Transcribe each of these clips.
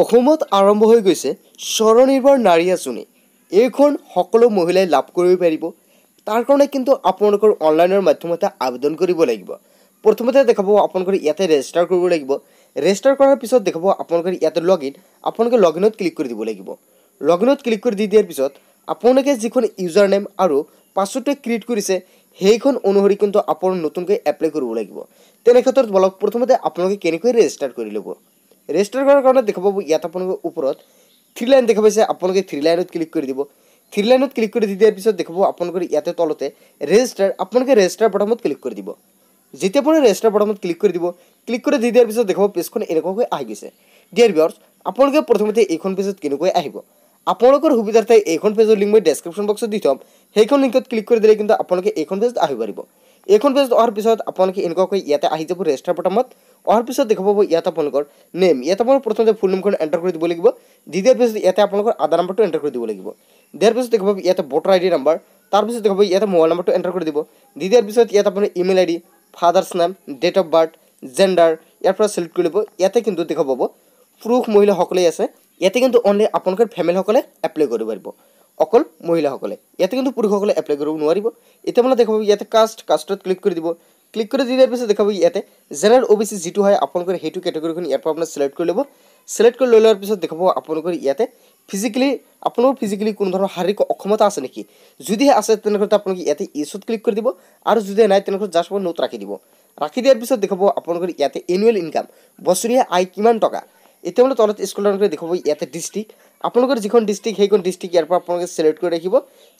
অসমত আৰম্ভ হৈ গৈছে স্বনিৰ্ভৰ নাৰী আঁচনি এইখন সকলো মহিলাই লাভ কৰিব পাৰিব তাৰ কাৰণে কিন্তু আপোনালোকৰ অনলাইনৰ মাধ্যমতে আবেদন কৰিব লাগিব প্ৰথমতে দেখাব আপোনালোকে ইয়াতে ৰেজিষ্টাৰ কৰিব লাগিব ৰেজিষ্টাৰ কৰাৰ পিছত দেখাব আপোনালোকে ইয়াতে লগ ইন আপোনালোকে লগ ইনত ক্লিক কৰি দিব লাগিব লগ ইনত ক্লিক কৰি দি দিয়াৰ পিছত আপোনালোকে যিখন ইউজাৰ নেম আৰু পাছৱৰ্ডটো ক্ৰিয়েট কৰিছে সেইখন অনুসৰি কিন্তু আপোনাৰ নতুনকৈ এপ্লাই কৰিব লাগিব তেনেক্ষেত্ৰত বলক প্ৰথমতে আপোনালোকে কেনেকৈ ৰেজিষ্টাৰ কৰি ল'ব ৰেজিষ্টাৰ কৰাৰ কাৰণে দেখা পাব ইয়াত আপোনালোকে ওপৰত থ্ৰী লাইন দেখা পাইছে আপোনালোকে থ্ৰী লাইনত ক্লিক কৰি দিব থ্ৰী লাইনত ক্লিক কৰি দি দিয়াৰ পিছত দেখা পাব আপোনালোকৰ ইয়াতে তলতে ৰেজিষ্টাৰ আপোনালোকে ৰেজিষ্টাৰ বটমত ক্লিক কৰি দিব যেতিয়া আপুনি ৰেজিষ্টাৰ বটমত ক্লিক কৰি দিব ক্লিক কৰি দি দিয়াৰ পিছত দেখা পাব পেজখন এনেকুৱাকৈ আহি গৈছে ডিয়াৰ বিয়ৰ্ছ আপোনালোকে প্ৰথমতে এইখন পেজত কেনেকৈ আহিব আপোনালোকৰ সুবিধাৰ্থে এইখন পেজৰ লিংক মই ডেছক্ৰিপশ্যন বক্সত দি থ'ম সেইখন লিংকত ক্লিক কৰি দিলে কিন্তু আপোনালোকে এইখন পেজত আহিব পাৰিব এইখন পেজত অহাৰ পিছত আপোনালোকে এনেকুৱাকৈ ইয়াতে আহি যাব ৰেজিষ্টাৰ বটমত অহাৰ পিছত দেখা পাব ইয়াত আপোনালোকৰ নেম ইয়াত আপোনালোকৰ প্ৰথমতে ফুল নেমখন এণ্টাৰ কৰি দিব লাগিব দি দিয়াৰ পিছত ইয়াতে আপোনালোকৰ আধাৰ নাম্বাৰটো এণ্টাৰ কৰি দিব লাগিব দিয়াৰ পিছত দেখা পাব ইয়াতে ভোটাৰ আই ডি নাম্বাৰ তাৰপিছত দেখা পাব ইয়াতে মোবাইল নম্বৰটো এণ্টাৰ কৰি দিব দি দিয়াৰ পিছত ইয়াত আপোনাৰ ইমেইল আই ডি ফাদাৰ্ছ নাম ডেট অফ বাৰ্থ জেণ্ডাৰ ইয়াৰ পৰা চিলেক্ট কৰি ল'ব ইয়াতে কিন্তু দেখা পাব পুৰুষ মহিলাসকলেই আছে ইয়াতে কিন্তু অনলি আপোনালোকৰ ফেমিলিসকলে এপ্লাই কৰিব পাৰিব অকল মহিলাসকলে ইয়াতে কিন্তু পুৰুষসকলে এপ্লাই কৰিব নোৱাৰিব এতিয়া মানে দেখা পাব ইয়াতে কাষ্ট কাষ্টত ক্লিক কৰি দিব ক্লিক কৰি দি দিয়াৰ পিছত দেখাব ইয়াতে জেনেৰেল অ' বি চি যিটো হয় আপোনালোকৰ সেইটো কেটেগৰীখন ইয়াৰ পৰা আপোনাৰ ছিলেক্ট কৰি ল'ব চিলেক্ট কৰি লৈ লোৱাৰ পিছত দেখাব আপোনালোকৰ ইয়াতে ফিজিকেলি আপোনালোকৰ ফিজিকেলি কোনো ধৰণৰ শাৰীৰিক অক্ষমতা আছে নেকি যদিহে আছে তেনেহ'লে আপোনালোকে ইয়াতে ইছত ক্লিক কৰি দিব আৰু যদিহে নাই তেনেহ'লে জাষ্ট আপোনাৰ নোট ৰাখি দিব ৰাখি দিয়াৰ পিছত দেখাব আপোনালোকৰ ইয়াতে এনুৱেল ইনকাম বছৰীয়া আয় কিমান টকা এতিয়া মানে তলত স্কুল কৰি দেখাব ইয়াতে ডিষ্ট্ৰিক্ট আপোনালোকৰ যিখন ডিষ্ট্ৰিক্ট সেইখন ডিষ্ট্ৰিক্ট ইয়াৰ পৰা আপোনালোকে চিলেক্ট কৰি ৰাখিব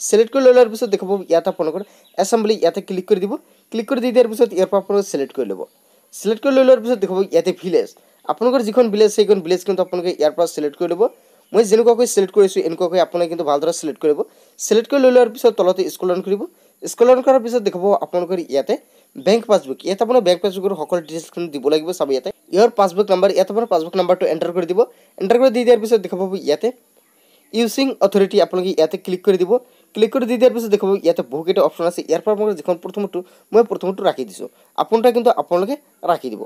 চিলেক্ট কৰি লৈ লোৱাৰ পিছত দেখাব ইয়াত আপোনালোকৰ এছেম্বলি ইয়াতে ক্লিক কৰি দিব ক্লিক কৰি দি দিয়াৰ পিছত ইয়াৰ পৰা আপোনালোকে ছিলেক্ট কৰি ল'ব ছিলেক্ট কৰি লৈ লোৱাৰ পিছত দেখুৱাব ইয়াতে ভিলেজ আপোনালোকৰ যিখন ভিলেজ সেইখন ভিলেজ কিন্তু আপোনালোকে ইয়াৰ পৰা ছিলেক্ট কৰি ল'ব মই যেনেকুৱাকৈ ছিলেক্ট কৰিছোঁ এনেকুৱাকৈ আপোনালোকে কিন্তু ভালদৰে ছিলেক্ট কৰিব ছিলেক্ট কৰি লৈ লোৱাৰ পিছত তলতে স্কুল লন কৰিব স্কুল লন কৰাৰ পিছত দেখুৱাব আপোনালোকৰ ইয়াতে বেংক পাছবুক ইয়াত আপোনাৰ বেংক পাছবুকৰ সকলো ডিটেইলছখিনি দিব লাগিব চাব ইয়াতে ইয়াৰ পাছবুক নাম্বাৰ ইয়াত আপোনাৰ পাছবুক নাম্বাৰটো এণ্টাৰ কৰি দিব এণ্টাৰ কৰি দি দিয়াৰ পিছত দেখুৱাব ইয়াতে ইউচিং অথৰিটি আপোনালোকে ইয়াতে ক্লিক কৰি দিব ক্লিক কৰি দি দিয়াৰ পিছত দেখিব ইয়াতে বহুকেইটা অপশ্যন আছে ইয়াৰ পৰা মই যিখন প্ৰথমটো মই প্ৰথমটো ৰাখি দিছোঁ আপোনাৰ কিন্তু আপোনালোকে ৰাখি দিব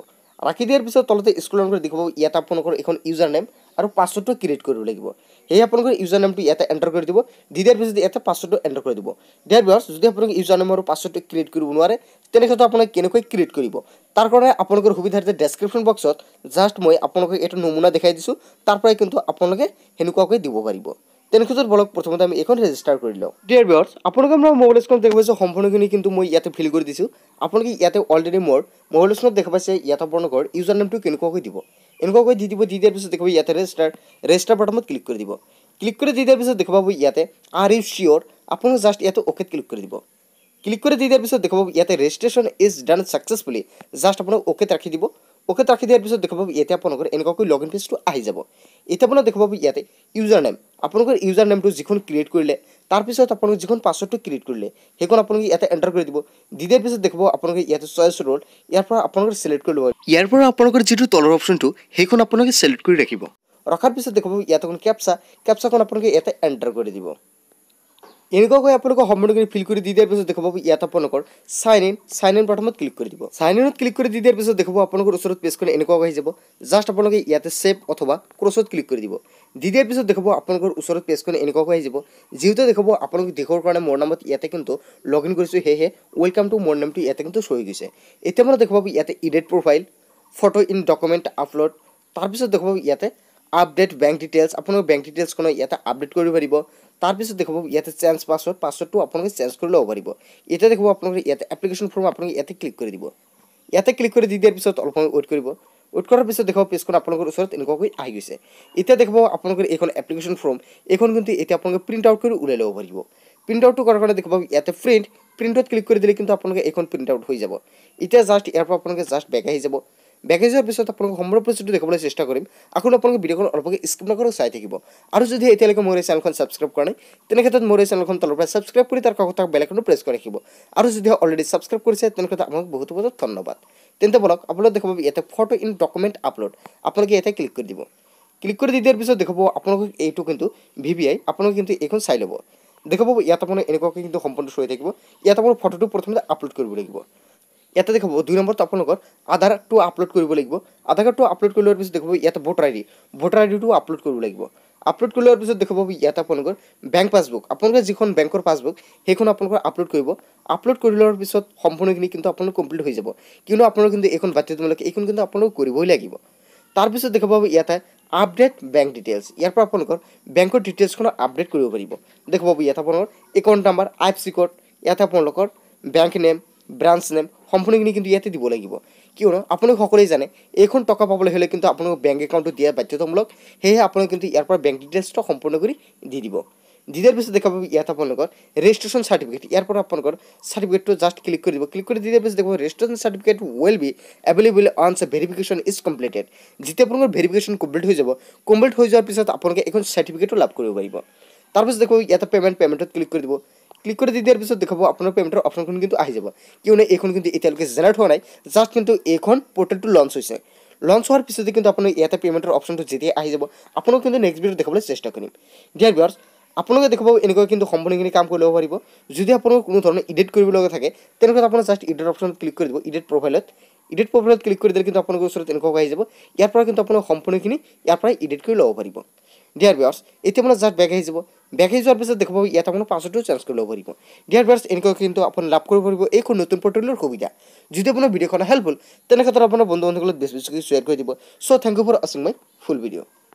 ৰাখি দিয়াৰ পিছত তলতে স্কুল নামটো দেখিব ইয়াত আপোনালোকৰ এখন ইউজাৰ নেম আৰু পাছৱৰ্ডটো ক্ৰিয়েট কৰিব লাগিব সেই আপোনালোকৰ ইউজাৰ নেমটো ইয়াতে এণ্টাৰ কৰি দিব দি দিয়াৰ পিছত ইয়াতে পাছৱৰ্ডটো এণ্টাৰ কৰি দিব দিয়াৰ পিছত যদি আপোনালোকে ইউজাৰ নেম আৰু পাছৱৰ্ডটো ক্ৰিয়েট কৰিব নোৱাৰে তেনেকৈতো আপোনাক কেনেকৈ ক্ৰিয়েট কৰিব তাৰ কাৰণে আপোনালোকৰ সুবিধাৰ্থে ডেছক্ৰিপশ্যন বক্সত জাষ্ট মই আপোনালোকক এটা নমুনা দেখাই দিছোঁ তাৰ পৰাই কিন্তু আপোনালোকে সেনেকুৱাকৈ দিব পাৰিব তেনেক্ষেত্ৰত বলক প্ৰথমতে আমি এইখন ৰেজিষ্টাৰ কৰি লওঁ ডিয়াৰ বিয়ৰ্ছ আপোনালোকে মই মোবাইল স্কুল দেখা পাইছোঁ সম্পূৰ্ণখিনি কিন্তু মই ইয়াতে ফিল কৰি দিছোঁ আপোনালোকে ইয়াতে অলৰেডি মোৰ মোবাইল স্কুলত দেখা পাইছে ইয়াত আপোনালোকৰ ইউজাৰ নেমটো কেনেকুৱাকৈ দিব এনেকুৱাকৈ দি দিব দি দিয়াৰ পিছত দেখা ইয়াতে ৰেজিষ্টাৰ ৰেজিষ্টাৰ বাটনত ক্লিক কৰি দিব ক্লিক কৰি দি দিয়াৰ পিছত দেখা পাব ইয়াতে আৰ ইউ চিয়'ৰ আপোনালোকে জাষ্ট ইয়াতে অ'কেত ক্লিক কৰি দিব ক্লিক কৰি দি দিয়াৰ পিছত দেখা পাব ইয়াতে registration is done successfully just আপোনাক অ'কেত ৰাখি দিব অ'কেত ৰাখি দিয়াৰ পিছত দেখা পাব ইয়াতে আপোনালোকৰ এনেকুৱাকৈ লগ ইন পেজটো আহি যাব এতিয়া আপোনাৰ দেখা পাব ইয়াতে ইউজাৰ নেম আপোনালোকৰ ইউজাৰ নেমটো যিখন ক্ৰিয়েট কৰিলে তাৰপিছত আপোনালোকে যিখন পাছৱৰ্ডটো ক্ৰিয়েট কৰিলে সেইখন আপোনালোকে ইয়াতে এণ্টাৰ কৰি দিব দি দিয়াৰ পিছত দেখিব আপোনালোকে ইয়াতে চইচ ৰ'ল ইয়াৰ পৰা আপোনালোকে ছিলেক্ট কৰি ল'ব ইয়াৰ পৰা আপোনালোকৰ যিটো তলৰ অপশ্যনটো সেইখন আপোনালোকে ছিলেক্ট কৰি ৰাখিব ৰখাৰ পিছত দেখিব ইয়াত এখন কেপচা কেপচাখন আপোনালোকে ইয়াতে এণ্টাৰ কৰি দিব এনেকুৱাকৈ আপোনালোকৰ সম্পূৰ্ণখিনি ফিল কৰি দি দিয়াৰ পিছত দেখা ইয়াত আপোনালোকৰ চাইন ইন চাইন ইন প্ৰথমত ক্লিক কৰি দিব চাইন ইনত ক্লিক কৰি দি দিয়াৰ পিছত দেখা আপোনালোকৰ ওচৰত পেজখন এনেকুৱা আহি যাব জাষ্ট আপোনালোকে ইয়াতে ছেভ অথবা ক্ৰছত ক্লিক কৰি দিব দি দিয়াৰ পিছত দেখা আপোনালোকৰ ওচৰত পেজখন এনেকুৱাকৈ আহি যাব যিহেতু দেখা আপোনালোকে দেখুৱাৰ কাৰণে মোৰ নামত ইয়াতে কিন্তু লগ ইন কৰিছোঁ সেয়েহে ৱেলকাম টু মোৰ নামটো ইয়াতে কিন্তু চহি গৈছে এতিয়া মানে দেখুৱাব ইয়াতে edit profile photo in document upload তাৰপিছত দেখুৱাব ইয়াতে আপডেট বেংক ডিটেইলছ আপোনালোকৰ বেংক ডিটেইলছখনো ইয়াতে আপডেট কৰিব পাৰিব তাৰপিছত দেখুৱাব ইয়াতে চেঞ্জ পাছৱৰ্ড পাছৱৰ্ডটো আপোনালোকে চেঞ্জ কৰি ল'ব পাৰিব এতিয়া দেখুৱাব আপোনালোকে ইয়াতে এপ্লিকেশ্যন ফৰ্ম আপোনালোকে ইয়াতে ক্লিক কৰি দিব ইয়াতে ক্লিক কৰি দি দিয়াৰ পিছত অলপ সময় ৱেইট কৰিব ৱেইট কৰাৰ পিছত দেখুৱাব পেজখন আপোনালোকৰ ওচৰত এনেকুৱাকৈ আহি গৈছে এতিয়া দেখাব আপোনালোকৰ এইখন এপ্লিকেশ্যন ফৰ্ম এইখন কিন্তু এতিয়া আপোনালোকে প্ৰিণ্ট আউট কৰি ওলাই ল'ব পাৰিব প্ৰিণ্ট আউটটো কৰাৰ কাৰণে দেখুৱাব ইয়াতে প্ৰিণ্ট প্ৰিণ্টত ক্লিক কৰি দিলে কিন্তু আপোনালোকে এইখন প্ৰিণ্ট আউট হৈ যাব এতিয়া জাষ্ট ইয়াৰ পৰা আপোনালোকে জাষ্ট বেক আহি যাব বেকেজ যোৱাৰ পিছত আপোনালোকক সম্পূৰ্ণ প্ৰচেছটো দেখাবলৈ চেষ্টা কৰিম আকৌ আপোনালোকে ভিডিঅ'খন অলপকৈ স্কিপ নকৰক চাই থাকিব আৰু যদি এতিয়ালৈকে মোৰ এই চেনেলখন ছাবস্ক্ৰাইব কৰা নাই তেনে ক্ষেত্ৰত মোৰ এই চেনেলখন তলৰ পৰা ছাবস্ক্ৰাইব কৰি তাৰ কথা বেলেগখনো প্ৰেছ কৰি ৰাখিব আৰু যদি অলৰেডি ছাবস্ক্ৰাইব কৰিছে তেনে ক্ষেত্ৰত আপোনালোক বহুত বহুত ধন্যবাদ তেন্তে বলক আপোনালোকে দেখা ইয়াতে ফটো ইন ডকুমেণ্ট আপলোড আপোনালোকে ইয়াতে ক্লিক কৰি দিব ক্লিক কৰি দি দিয়াৰ পিছত দেখা পাব আপোনালোকক এইটো কিন্তু ভি ভি আই আপোনালোকে কিন্তু এইখন চাই ল'ব দেখা ইয়াত আপোনাৰ এনেকুৱাকৈ কিন্তু সম্পূৰ্ণ হৈ থাকিব ইয়াত আপোনাৰ ফটোটো প্ৰথমতে আপলোড কৰিব লাগিব ইয়াতে দেখাব দুই নম্বৰত আপোনালোকৰ আধাৰ টু আপলোড কৰিব লাগিব আধাৰ কাৰ্ডটো আপলোড কৰি লোৱাৰ পিছত দেখাব ইয়াতে ভোটাৰ আই ডি ভোটাৰ আই ডিটো আপলোড কৰিব লাগিব আপলোড কৰি লোৱাৰ পিছত দেখাব ইয়াত আপোনালোকৰ বেংক পাছবুক আপোনালোকে যিখন বেংকৰ পাছবুক সেইখন আপোনালোকৰ আপলোড কৰিব আপলোড কৰি লোৱাৰ পিছত সম্পূৰ্ণখিনি কিন্তু আপোনালোক কমপ্লিট হৈ যাব কিন্তু আপোনালোক কিন্তু এইখন বাধ্যতামূলক এইখন কিন্তু আপোনালোকে কৰিবই লাগিব তাৰপিছত দেখা পাব ইয়াতে আপডেট বেংক ডিটেইলছ ইয়াৰ পৰা আপোনালোকৰ বেংকৰ ডিটেইলছখন আপডেট কৰিব পাৰিব দেখা পাব ইয়াত আপোনালোকৰ account number I F C code ইয়াতে আপোনালোকৰ বেংক নেম ব্ৰাঞ্চ নেম সম্পূৰ্ণখিনি কিন্তু ইয়াতে দিব লাগিব কিয়নো আপোনালোকে সকলোৱে জানে এইখন টকা পাবলৈ হ'লে কিন্তু আপোনালোকৰ বেংক একাউণ্টটো দিয়া বাধ্যতামূলক সেয়েহে আপোনালোকে কিন্তু ইয়াৰ পৰা বেংক ডিটেইলছটো সম্পূৰ্ণ কৰি দি দিব দি দিয়াৰ পিছত দেখা পাব ইয়াত আপোনালোকৰ ৰেজিষ্ট্ৰেশ্যন চাৰ্টিফিকেট ইয়াৰ পৰা আপোনালোকৰ চাৰ্টিফিকেটটো জাষ্ট ক্লিক কৰি দিব ক্লিক কৰি দি দিয়াৰ পিছত দেখিব registration certificate will be available once verification is completed যেতিয়া আপোনালোকৰ ভেৰিফিকেশ্যন কমপ্লিট হৈ যাব কমপ্লিট হৈ যোৱাৰ পিছত আপোনালোকে এখন চাৰ্টিফিকেটো লাভ কৰিব পাৰিব তাৰপিছত দেখোঁ ইয়াতে পে'মেণ্ট পে'মেণ্টত ক্লিক কৰি দিব ক্লিক কৰি দি দিয়াৰ পিছত দেখাব আপোনাৰ পে'মেণ্টৰ অপশ্যনখন কিন্তু আহি যাব কিয়নো এইখন কিন্তু এতিয়ালৈকে জেনেৰেট হোৱা নাই জাষ্ট কিন্তু এইখন পৰ্টেলটো লঞ্চ হৈছে লঞ্চ হোৱাৰ পিছতে কিন্তু আপুনি ইয়াতে পে'মেণ্টৰ অপশ্যনটো যেতিয়া আহি যাব আপোনাক কিন্তু নেক্সট ভিডিঅ' দেখাবলৈ চেষ্টা কৰিম দিয়াৰ বিয়াৰ আপোনালোকে দেখা পাব এনেকুৱা কিন্তু সম্পূৰ্ণখিনি কাম কৰি ল'ব পাৰিব যদি আপোনাৰ কোনো ধৰণে ইডিট কৰিব লগা থাকে তেনেকুৱা আপোনাৰ জাষ্ট ইডিট অপশ্যনত ক্লিক কৰি দিব ইডিট প্ৰফাইলত ইডিট প্ৰফাইলত ক্লিক কৰি দিলে কিন্তু আপোনালোকৰ ওচৰত এনেকুৱা আহি যাব ইয়াৰ পৰা কিন্তু আপোনাৰ সম্পূৰ্ণখিনি ইয়াৰ পৰাই ইডিট কৰি ল'ব পাৰিব ডিয়াৰ বিয়াৰ্ছ এতিয়া মানে জাষ্ট বেক আহি যাব বেক আহি যোৱাৰ পিছত দেখুৱাব ইয়াত আপোনাৰ পাছৱৰ্ডটো চেঞ্জ কৰি ল'ব পাৰিব ডিয়াৰ বিয়াৰ্ছ এনেকুৱা কিন্তু আপুনি লাভ কৰিব পাৰিব এইখন নতুন পৰ্টেলৰ সুবিধা যদি আপোনাৰ ভিডিঅ'খন হেল্পফুল তেনেক্ষেত্ৰত আপোনাৰ বন্ধু বান্ধৱীৰ লগত বেছি বেছিকৈ শ্বেয়াৰ কৰি দিব চ' থেংক ইউ ফৰ ৱাচিং মাই ফুল ভিডিঅ'